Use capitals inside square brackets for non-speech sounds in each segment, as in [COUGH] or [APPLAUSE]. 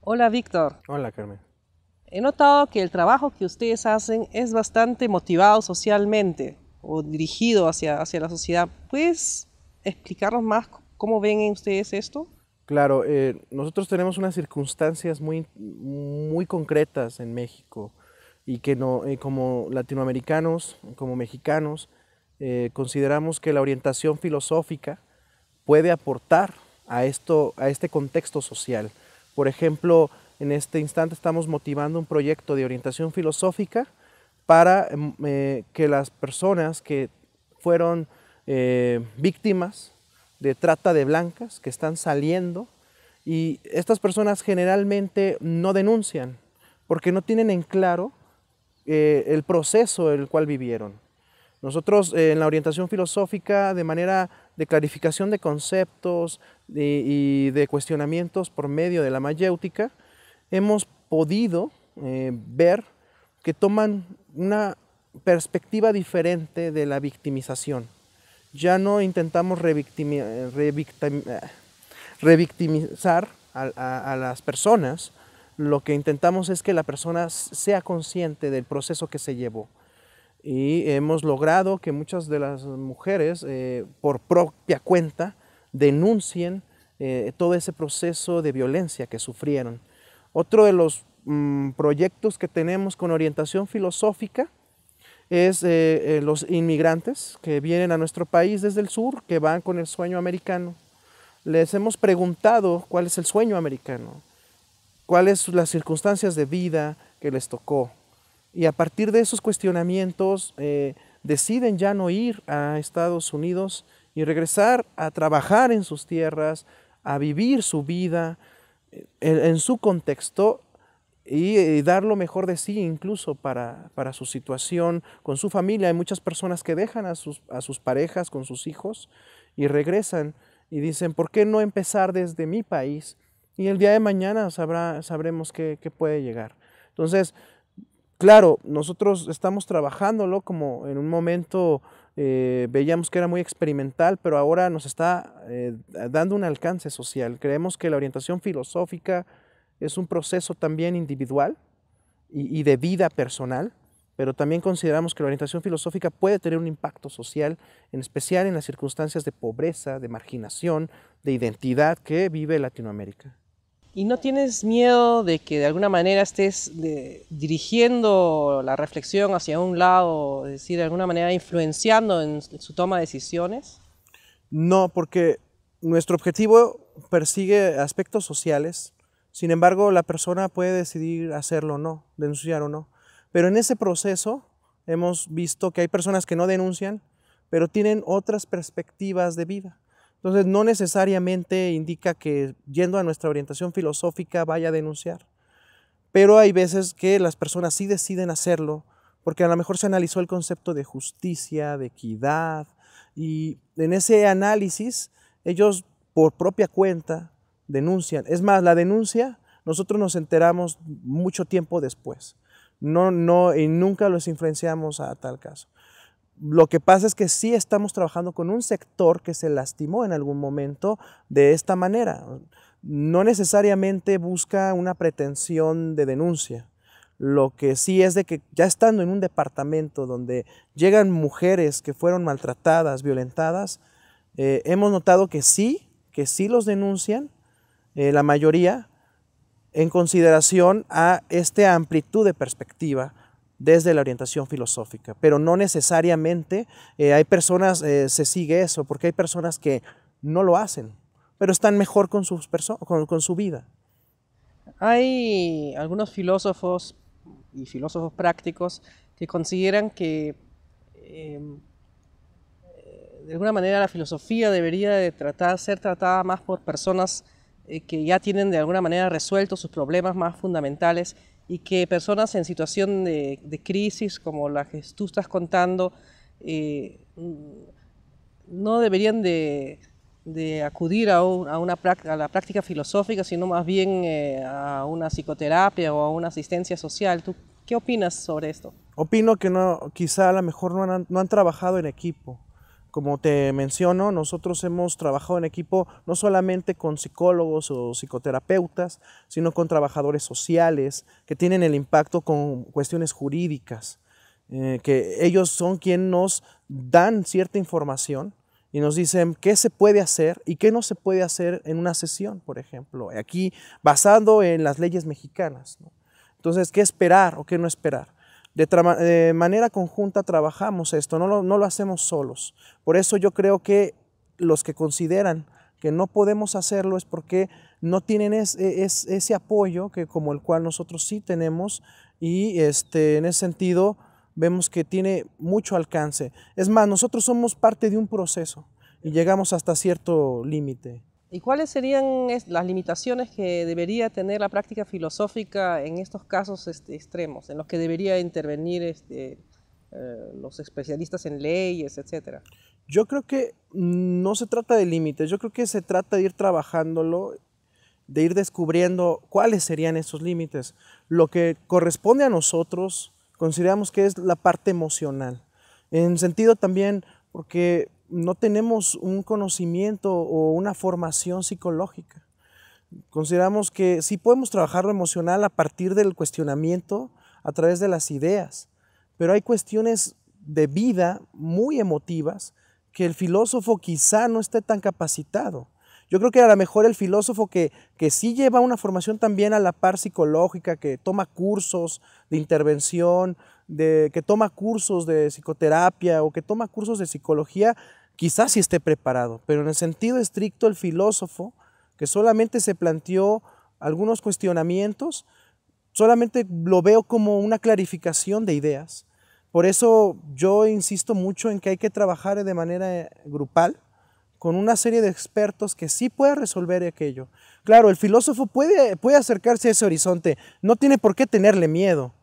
Hola Víctor. Hola Carmen. He notado que el trabajo que ustedes hacen es bastante motivado socialmente o dirigido hacia, hacia la sociedad. ¿Puedes explicarnos más cómo ven ustedes esto? Claro, eh, nosotros tenemos unas circunstancias muy, muy concretas en México y que no, eh, como latinoamericanos, como mexicanos, eh, consideramos que la orientación filosófica puede aportar a, esto, a este contexto social. Por ejemplo, en este instante estamos motivando un proyecto de orientación filosófica para em, eh, que las personas que fueron eh, víctimas de trata de blancas, que están saliendo, y estas personas generalmente no denuncian porque no tienen en claro eh, el proceso el cual vivieron. Nosotros en la orientación filosófica de manera de clarificación de conceptos y de cuestionamientos por medio de la mayéutica, hemos podido eh, ver que toman una perspectiva diferente de la victimización. Ya no intentamos eh, revictimizar a las personas, lo que intentamos es que la persona sea consciente del proceso que se llevó y hemos logrado que muchas de las mujeres eh, por propia cuenta denuncien eh, todo ese proceso de violencia que sufrieron. Otro de los mm, proyectos que tenemos con orientación filosófica es eh, los inmigrantes que vienen a nuestro país desde el sur, que van con el sueño americano. Les hemos preguntado cuál es el sueño americano, cuáles son las circunstancias de vida que les tocó, y a partir de esos cuestionamientos eh, deciden ya no ir a Estados Unidos y regresar a trabajar en sus tierras, a vivir su vida eh, en, su contexto y, dar lo mejor de sí incluso para, su situación con su familia. Hay muchas personas que dejan a sus, a sus parejas con sus hijos y regresan y dicen, ¿por qué no empezar desde mi país? Y el día de mañana sabrá, sabremos qué, qué puede llegar. Entonces, Claro, nosotros estamos trabajándolo como en un momento eh, veíamos que era muy experimental, pero ahora nos está eh, dando un alcance social. Creemos que la orientación filosófica es un proceso también individual y de vida personal, pero también consideramos que la orientación filosófica puede tener un impacto social, en especial en las circunstancias de pobreza, de marginación, de identidad que vive Latinoamérica y no tienes miedo de que de alguna manera estés dirigiendo la reflexión hacia un lado, es decir, de alguna manera influenciando en su toma de decisiones? No, porque nuestro objetivo persigue aspectos sociales, sin embargo la persona puede decidir hacerlo o no, denunciar o no. Pero en ese proceso hemos visto que hay personas que no denuncian, pero tienen otras perspectivas de vida. Entonces, no necesariamente indica que yendo a nuestra orientación filosófica vaya a denunciar, pero hay veces que las personas sí deciden hacerlo porque a lo mejor se analizó el concepto de justicia, de equidad, y en ese análisis ellos por propia cuenta denuncian. Es más, la denuncia nosotros nos enteramos mucho tiempo después. No, no, y nunca los influenciamos a tal caso. Lo que pasa es que sí estamos trabajando con un sector que se lastimó en algún momento de esta manera. No necesariamente busca una pretensión de denuncia. Lo que sí es de que ya estando en un departamento donde llegan mujeres que fueron maltratadas, violentadas, eh, hemos notado que sí, que sí los denuncian, eh, la mayoría, en consideración a esta amplitud de perspectiva desde la orientación filosófica, pero no necesariamente eh, hay personas, eh, se sigue eso, porque hay personas que no lo hacen, pero están mejor con, sus con su vida. Hay algunos filósofos y filósofos prácticos que consideran que em, eh, de alguna manera la filosofía debería de tratar, ser tratada más por personas que ya tienen de alguna manera resueltos sus problemas más fundamentales y que personas en situación de, crisis como la que tú estás contando eh, no deberían de, acudir a, una la práctica filosófica, sino más bien eh, a una psicoterapia o a una asistencia social. ¿Tú qué opinas sobre esto? Opino que no, quizá a lo mejor no han, no han trabajado en equipo como te menciono, nosotros hemos trabajado en equipo no solamente con psicólogos o psicoterapeutas, sino con trabajadores sociales que tienen el impacto con cuestiones jurídicas, eh, que ellos son quienes nos dan cierta información y nos dicen qué se puede hacer y qué no se puede hacer en una sesión, por ejemplo, aquí basado en las leyes mexicanas. Entonces, ¿qué esperar o qué no esperar? De, manera conjunta trabajamos esto, no lo, hacemos solos. Por eso yo creo que los que consideran que no podemos hacerlo es porque no tienen e, ese apoyo que como el cual nosotros sí tenemos y este, en ese sentido vemos que tiene mucho alcance. Es más, nosotros somos parte de un proceso y llegamos hasta cierto límite. ¿Y cuáles serían las limitaciones que debería tener la práctica filosófica en estos casos este, extremos, en los que debería intervenir este, eh, los especialistas en leyes, etcétera? Yo creo que no se trata de límites, yo creo que se trata de ir trabajándolo, de ir descubriendo cuáles serían esos límites. Lo que corresponde a nosotros consideramos que es la parte emocional, en sentido también porque no tenemos un conocimiento o una formación psicológica. Consideramos que sí podemos trabajar lo emocional a partir del cuestionamiento, a través de las ideas, pero hay cuestiones de vida muy emotivas que el filósofo quizá no esté tan capacitado yo creo que a lo mejor el filósofo que, que sí lleva una formación también a la par psicológica, que toma cursos de intervención, de, que toma cursos de psicoterapia o que toma cursos de psicología, quizás sí esté preparado, pero en el sentido estricto el filósofo que solamente se planteó algunos cuestionamientos, solamente lo veo como una clarificación de ideas. Por eso yo insisto mucho en que hay que trabajar de manera grupal, con una serie de expertos que sí pueda resolver aquello. Claro, el filósofo puede, puede acercarse a ese horizonte, no tiene por qué tenerle miedo.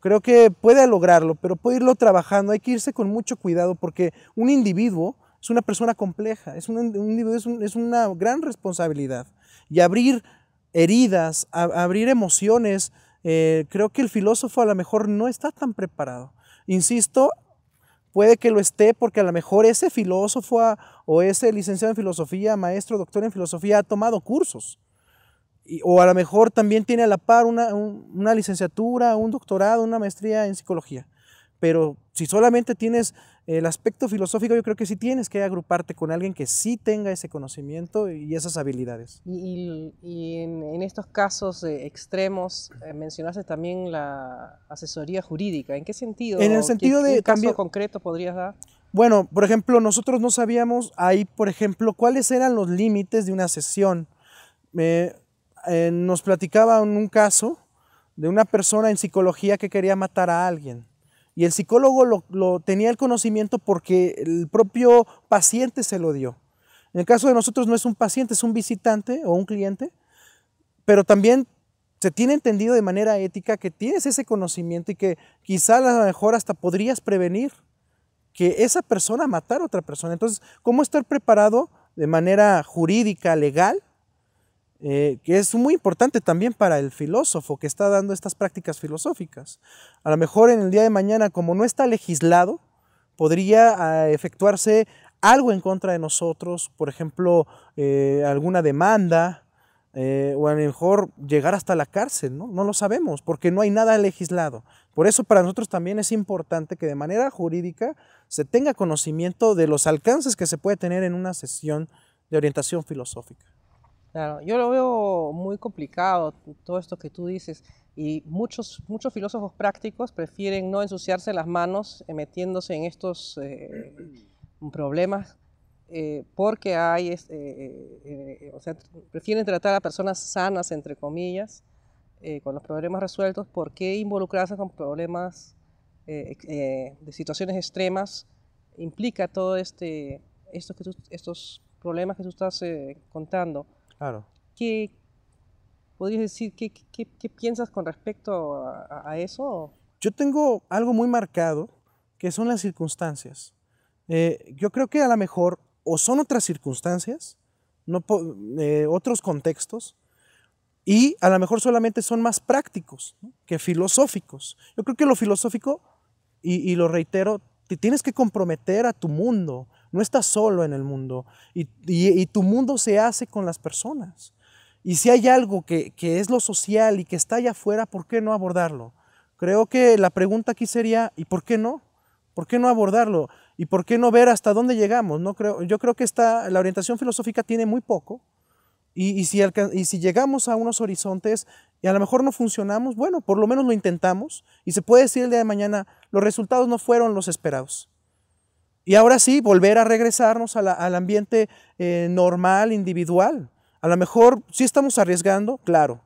Creo que puede lograrlo, pero puede irlo trabajando, hay que irse con mucho cuidado porque un individuo es una persona compleja, es, un, individuo, es, una gran responsabilidad. Y abrir heridas, abrir emociones, eh, creo que el filósofo a lo mejor no está tan preparado. Insisto, Puede que lo esté porque a lo mejor ese filósofo o ese licenciado en filosofía, maestro, doctor en filosofía ha tomado cursos. o a lo mejor también tiene a la par una, una licenciatura, un doctorado, una maestría en psicología. Pero si solamente tienes el aspecto filosófico yo creo que sí tienes que agruparte con alguien que sí tenga ese conocimiento y esas habilidades. Y, en, estos casos eh, extremos eh, mencionaste también la asesoría jurídica. ¿En qué sentido? En el sentido de... cambio concreto podrías dar? Bueno, por ejemplo, nosotros no sabíamos ahí, por ejemplo, cuáles eran los límites de una sesión. Eh, nos platicaban un caso de una persona en psicología que quería matar a alguien. Y el psicólogo lo, tenía el conocimiento porque el propio paciente se lo dio. En el caso de nosotros no es un paciente, es un visitante o un cliente, pero también se tiene entendido de manera ética que tienes ese conocimiento y que quizás a lo mejor hasta podrías prevenir que esa persona matara a otra persona. Entonces, ¿cómo estar preparado de manera jurídica, legal, eh, que es muy importante también para el filósofo que está dando estas prácticas filosóficas. A lo mejor en el día de mañana, como no está legislado, podría ah, efectuarse algo en contra de nosotros, por ejemplo, eh, alguna demanda, eh, o a lo mejor llegar hasta la cárcel, ¿no? No lo sabemos, porque no hay nada legislado. Por eso para nosotros también es importante que de manera jurídica se tenga conocimiento de los alcances que se puede tener en una sesión de orientación filosófica. Claro, yo lo veo muy complicado todo esto que tú dices y muchos, muchos filósofos prácticos prefieren no ensuciarse las manos eh, metiéndose en estos eh, [CLEARS THROAT] problemas eh, porque hay, o sea, prefieren tratar a personas sanas, entre comillas, con los problemas resueltos, ¿por qué involucrarse con problemas de situaciones extremas? Implica todo este, estos problemas que tú estás contando. Claro. ¿Qué podrías decir, qué, piensas con respecto a, eso? Yo tengo algo muy marcado, que son las circunstancias. Eh, yo creo que a lo mejor o son otras circunstancias, no, eh, otros contextos, y a lo mejor solamente son más prácticos que filosóficos. Yo creo que lo filosófico, y, y lo reitero, te tienes que comprometer a tu mundo, no estás solo en el mundo y, tu mundo se hace con las personas. Y si hay algo que, es lo social y que está allá afuera, ¿por qué no abordarlo? Creo que la pregunta aquí sería, ¿y por qué no? ¿Por qué no abordarlo? ¿Y por qué no ver hasta dónde llegamos? No creo, yo creo que esta, la orientación filosófica tiene muy poco. Y, si y, si llegamos a unos horizontes y a lo mejor no funcionamos, bueno, por lo menos lo intentamos. Y se puede decir el día de mañana, los resultados no fueron los esperados. Y ahora sí, volver a regresarnos al ambiente eh, normal, individual. A lo mejor sí estamos arriesgando, claro,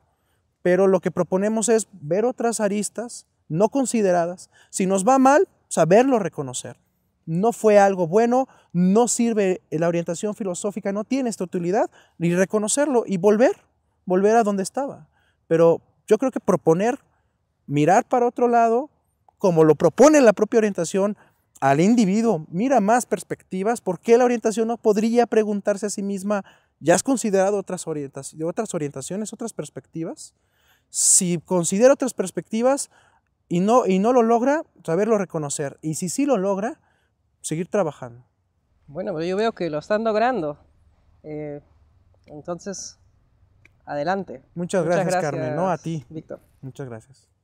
pero lo que proponemos es ver otras aristas no consideradas. Si nos va mal, saberlo reconocer. No fue algo bueno, no sirve la orientación filosófica, no tiene esta utilidad, ni reconocerlo y volver, volver a donde estaba. Pero yo creo que proponer, mirar para otro lado, como lo propone la propia orientación al individuo, mira más perspectivas, ¿por qué la orientación no podría preguntarse a sí misma, ¿ya has considerado otras, orientaciones, otras perspectivas? Si considera otras perspectivas y no, y no lo logra, saberlo reconocer. Y si sí lo logra, seguir trabajando. Bueno, pues yo veo que lo están logrando. Eh, entonces, adelante. Muchas, gracias, Carmen, ¿no? A ti. Víctor. Muchas gracias.